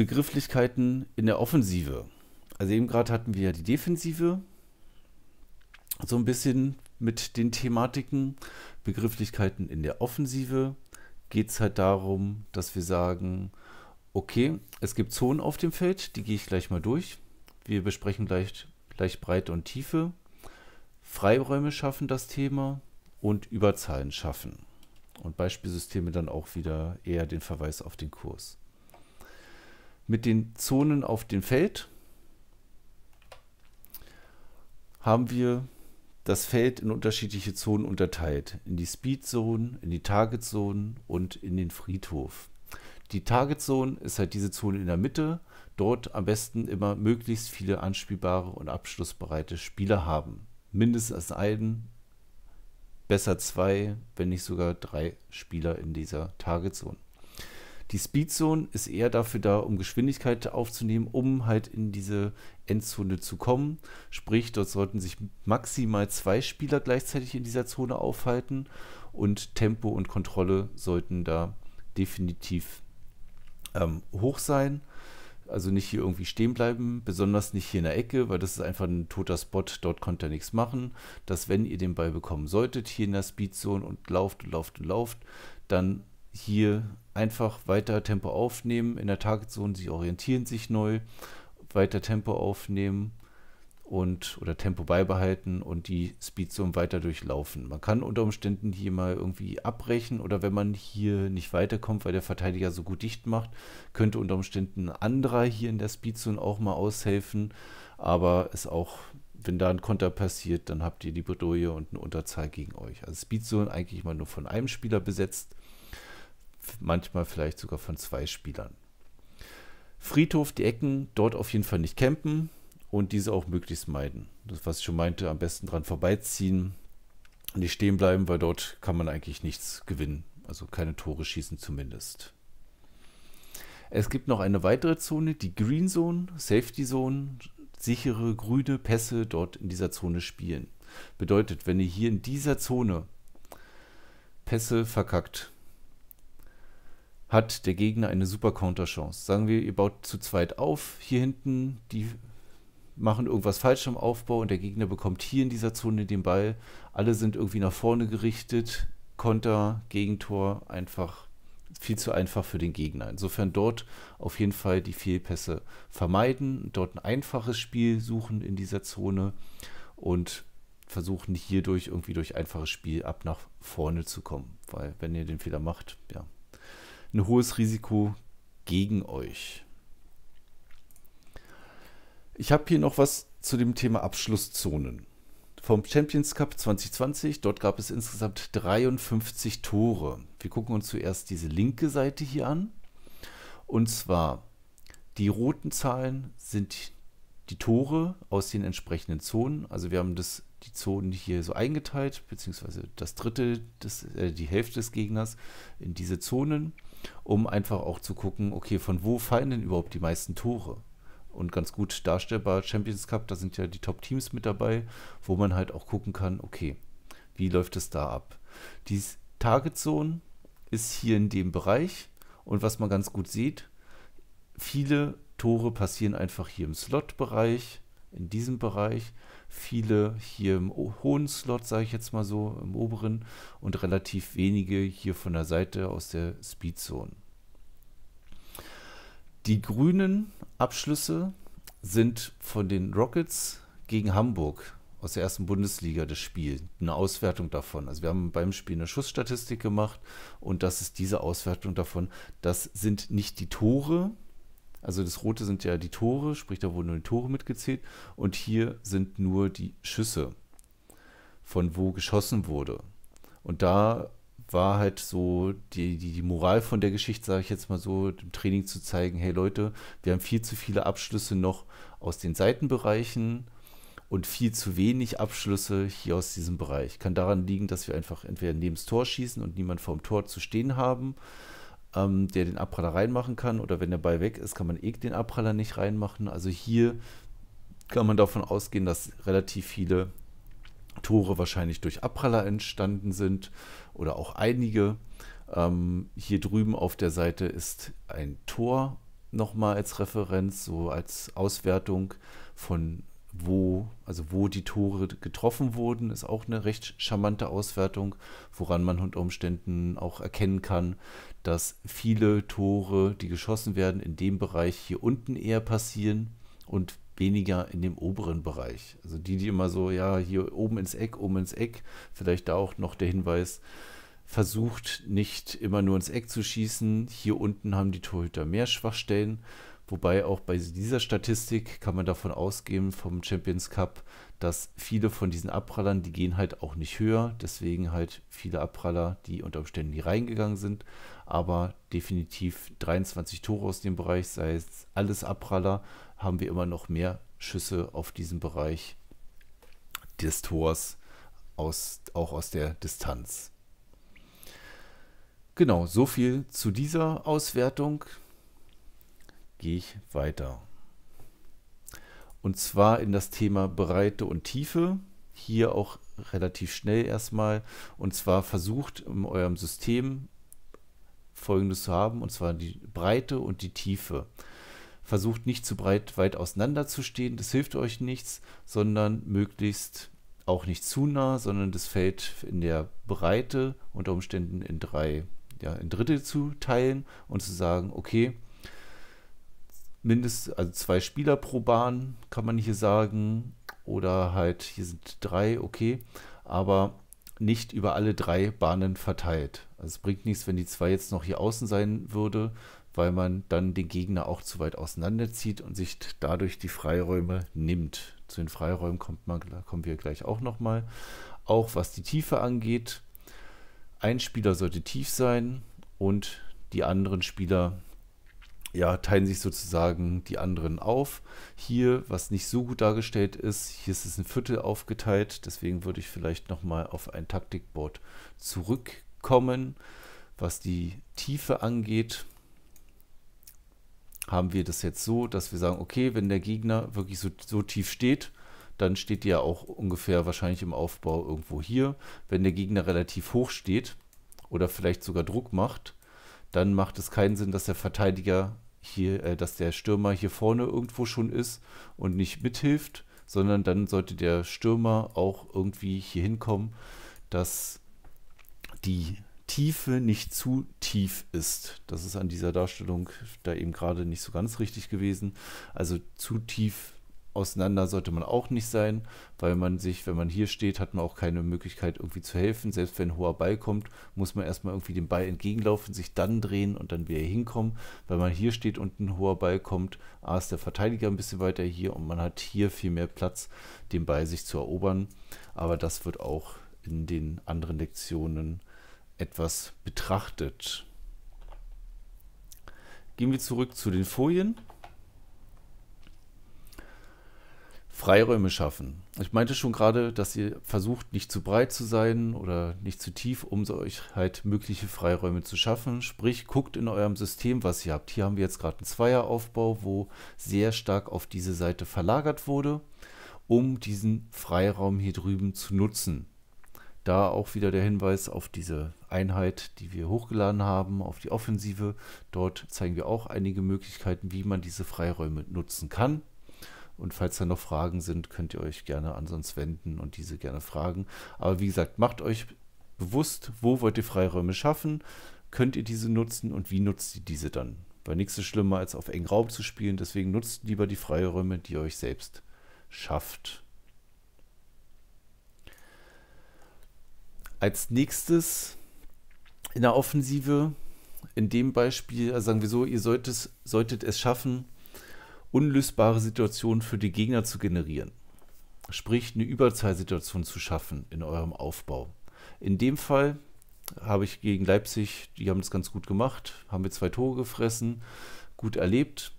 Begrifflichkeiten in der Offensive. Also eben gerade hatten wir ja die Defensive so ein bisschen mit den Thematiken. Begrifflichkeiten in der Offensive geht es halt darum, dass wir sagen, okay, es gibt Zonen auf dem Feld, die gehe ich gleich mal durch. Wir besprechen gleich, gleich Breite und Tiefe. Freiräume schaffen das Thema und Überzahlen schaffen. Und Beispielsysteme dann auch wieder eher den Verweis auf den Kurs mit den Zonen auf dem Feld haben wir das Feld in unterschiedliche Zonen unterteilt. In die Speedzone, in die Targetzone und in den Friedhof. Die Targetzone ist halt diese Zone in der Mitte. Dort am besten immer möglichst viele anspielbare und abschlussbereite Spieler haben. Mindestens einen, besser zwei, wenn nicht sogar drei Spieler in dieser Targetzone. Die Speedzone ist eher dafür da, um Geschwindigkeit aufzunehmen, um halt in diese Endzone zu kommen. Sprich, dort sollten sich maximal zwei Spieler gleichzeitig in dieser Zone aufhalten und Tempo und Kontrolle sollten da definitiv ähm, hoch sein. Also nicht hier irgendwie stehen bleiben, besonders nicht hier in der Ecke, weil das ist einfach ein toter Spot, dort konnte er nichts machen. Dass wenn ihr den Ball bekommen solltet, hier in der Speedzone und lauft und lauft und lauft, dann hier einfach weiter Tempo aufnehmen, in der Target Zone, sie orientieren sich neu, weiter Tempo aufnehmen und oder Tempo beibehalten und die Speed Zone weiter durchlaufen. Man kann unter Umständen hier mal irgendwie abbrechen oder wenn man hier nicht weiterkommt, weil der Verteidiger so gut dicht macht, könnte unter Umständen ein anderer hier in der Speed Zone auch mal aushelfen, aber es auch wenn da ein Konter passiert, dann habt ihr die Bredouille und eine Unterzahl gegen euch. Also Speedzone eigentlich mal nur von einem Spieler besetzt manchmal vielleicht sogar von zwei Spielern. Friedhof, die Ecken, dort auf jeden Fall nicht campen und diese auch möglichst meiden. Das, was ich schon meinte, am besten dran vorbeiziehen, und nicht stehen bleiben, weil dort kann man eigentlich nichts gewinnen. Also keine Tore schießen zumindest. Es gibt noch eine weitere Zone, die Green Zone, Safety Zone, sichere grüne Pässe dort in dieser Zone spielen. Bedeutet, wenn ihr hier in dieser Zone Pässe verkackt, hat der Gegner eine super Counterchance. Sagen wir, ihr baut zu zweit auf, hier hinten, die machen irgendwas falsch im Aufbau und der Gegner bekommt hier in dieser Zone den Ball. Alle sind irgendwie nach vorne gerichtet, Konter, Gegentor, einfach viel zu einfach für den Gegner. Insofern dort auf jeden Fall die Fehlpässe vermeiden, dort ein einfaches Spiel suchen in dieser Zone und versuchen hierdurch irgendwie durch einfaches Spiel ab nach vorne zu kommen. Weil wenn ihr den Fehler macht, ja, ein hohes Risiko gegen euch. Ich habe hier noch was zu dem Thema Abschlusszonen. Vom Champions Cup 2020, dort gab es insgesamt 53 Tore. Wir gucken uns zuerst diese linke Seite hier an. Und zwar, die roten Zahlen sind die Tore aus den entsprechenden Zonen. Also wir haben das, die Zonen hier so eingeteilt, beziehungsweise das dritte, das, äh, die Hälfte des Gegners in diese Zonen um einfach auch zu gucken, okay, von wo fallen denn überhaupt die meisten Tore? Und ganz gut darstellbar Champions Cup, da sind ja die Top-Teams mit dabei, wo man halt auch gucken kann, okay, wie läuft es da ab? Die Target Zone ist hier in dem Bereich und was man ganz gut sieht, viele Tore passieren einfach hier im Slot-Bereich, in diesem Bereich viele hier im hohen Slot, sage ich jetzt mal so, im oberen und relativ wenige hier von der Seite aus der Speedzone. Die grünen Abschlüsse sind von den Rockets gegen Hamburg aus der ersten Bundesliga das Spiel, eine Auswertung davon. Also wir haben beim Spiel eine Schussstatistik gemacht und das ist diese Auswertung davon. Das sind nicht die Tore, also das Rote sind ja die Tore, sprich da wurden nur die Tore mitgezählt und hier sind nur die Schüsse, von wo geschossen wurde. Und da war halt so die, die, die Moral von der Geschichte, sage ich jetzt mal so, dem Training zu zeigen, hey Leute, wir haben viel zu viele Abschlüsse noch aus den Seitenbereichen und viel zu wenig Abschlüsse hier aus diesem Bereich. Kann daran liegen, dass wir einfach entweder neben das Tor schießen und niemand vorm Tor zu stehen haben ähm, der den Abpraller reinmachen kann. Oder wenn der Ball weg ist, kann man eh den Abpraller nicht reinmachen. Also hier kann man davon ausgehen, dass relativ viele Tore wahrscheinlich durch Abpraller entstanden sind oder auch einige. Ähm, hier drüben auf der Seite ist ein Tor nochmal als Referenz, so als Auswertung von wo, also wo die Tore getroffen wurden, ist auch eine recht charmante Auswertung, woran man unter Umständen auch erkennen kann, dass viele Tore, die geschossen werden, in dem Bereich hier unten eher passieren und weniger in dem oberen Bereich. Also die, die immer so, ja, hier oben ins Eck, oben ins Eck, vielleicht da auch noch der Hinweis, versucht nicht immer nur ins Eck zu schießen. Hier unten haben die Torhüter mehr Schwachstellen Wobei auch bei dieser Statistik kann man davon ausgehen vom Champions Cup, dass viele von diesen Abprallern, die gehen halt auch nicht höher. Deswegen halt viele Abpraller, die unter Umständen hier reingegangen sind. Aber definitiv 23 Tore aus dem Bereich, sei es alles Abpraller, haben wir immer noch mehr Schüsse auf diesem Bereich des Tors, aus, auch aus der Distanz. Genau, so viel zu dieser Auswertung gehe ich weiter. Und zwar in das Thema Breite und Tiefe. Hier auch relativ schnell erstmal. Und zwar versucht in eurem System folgendes zu haben, und zwar die Breite und die Tiefe. Versucht nicht zu breit weit auseinander zu stehen, das hilft euch nichts, sondern möglichst auch nicht zu nah, sondern das Feld in der Breite unter Umständen in drei, ja, in Drittel zu teilen und zu sagen, okay, mindestens, also zwei Spieler pro Bahn, kann man hier sagen. Oder halt, hier sind drei, okay. Aber nicht über alle drei Bahnen verteilt. Also es bringt nichts, wenn die zwei jetzt noch hier außen sein würde, weil man dann den Gegner auch zu weit auseinanderzieht und sich dadurch die Freiräume nimmt. Zu den Freiräumen kommt man, kommen wir gleich auch nochmal. Auch was die Tiefe angeht, ein Spieler sollte tief sein und die anderen Spieler ja, teilen sich sozusagen die anderen auf. Hier, was nicht so gut dargestellt ist, hier ist es ein Viertel aufgeteilt, deswegen würde ich vielleicht nochmal auf ein Taktikboard zurückkommen. Was die Tiefe angeht, haben wir das jetzt so, dass wir sagen, okay, wenn der Gegner wirklich so, so tief steht, dann steht ihr ja auch ungefähr wahrscheinlich im Aufbau irgendwo hier. Wenn der Gegner relativ hoch steht oder vielleicht sogar Druck macht, dann macht es keinen Sinn, dass der Verteidiger hier, äh, dass der Stürmer hier vorne irgendwo schon ist und nicht mithilft, sondern dann sollte der Stürmer auch irgendwie hier hinkommen, dass die Tiefe nicht zu tief ist. Das ist an dieser Darstellung da eben gerade nicht so ganz richtig gewesen. Also zu tief auseinander sollte man auch nicht sein, weil man sich, wenn man hier steht, hat man auch keine Möglichkeit irgendwie zu helfen. Selbst wenn ein hoher Ball kommt, muss man erstmal irgendwie dem Ball entgegenlaufen, sich dann drehen und dann wieder hinkommen. Weil man hier steht und ein hoher Ball kommt, A ist der Verteidiger ein bisschen weiter hier und man hat hier viel mehr Platz, den Ball sich zu erobern. Aber das wird auch in den anderen Lektionen etwas betrachtet. Gehen wir zurück zu den Folien. Freiräume schaffen. Ich meinte schon gerade, dass ihr versucht, nicht zu breit zu sein oder nicht zu tief, um euch halt mögliche Freiräume zu schaffen. Sprich, guckt in eurem System, was ihr habt. Hier haben wir jetzt gerade einen Zweieraufbau, wo sehr stark auf diese Seite verlagert wurde, um diesen Freiraum hier drüben zu nutzen. Da auch wieder der Hinweis auf diese Einheit, die wir hochgeladen haben, auf die Offensive. Dort zeigen wir auch einige Möglichkeiten, wie man diese Freiräume nutzen kann und falls da noch Fragen sind, könnt ihr euch gerne an uns wenden und diese gerne fragen. Aber wie gesagt, macht euch bewusst, wo wollt ihr Freiräume schaffen, könnt ihr diese nutzen und wie nutzt ihr diese dann? Weil nichts ist schlimmer, als auf engen Raum zu spielen. Deswegen nutzt lieber die Freiräume, die ihr euch selbst schafft. Als nächstes in der Offensive, in dem Beispiel, also sagen wir so, ihr solltet, solltet es schaffen, unlösbare Situationen für die Gegner zu generieren. Sprich, eine Überzahlsituation zu schaffen in eurem Aufbau. In dem Fall habe ich gegen Leipzig, die haben das ganz gut gemacht, haben wir zwei Tore gefressen, gut erlebt.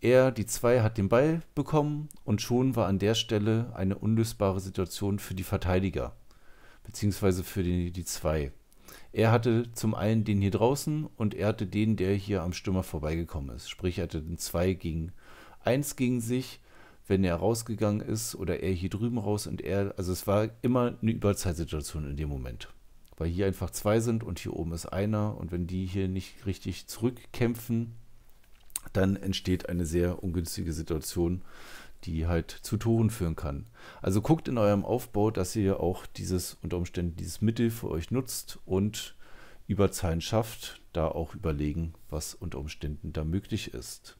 Er, die zwei, hat den Ball bekommen und schon war an der Stelle eine unlösbare Situation für die Verteidiger, beziehungsweise für die, die zwei. Er hatte zum einen den hier draußen und er hatte den, der hier am Stürmer vorbeigekommen ist. Sprich, er hatte den zwei gegen eins gegen sich, wenn er rausgegangen ist oder er hier drüben raus und er, also es war immer eine Überzeitsituation in dem Moment. Weil hier einfach zwei sind und hier oben ist einer und wenn die hier nicht richtig zurückkämpfen, dann entsteht eine sehr ungünstige Situation, die halt zu Toren führen kann. Also guckt in eurem Aufbau, dass ihr auch dieses unter Umständen dieses Mittel für euch nutzt und über Zahlen schafft, da auch überlegen, was unter Umständen da möglich ist.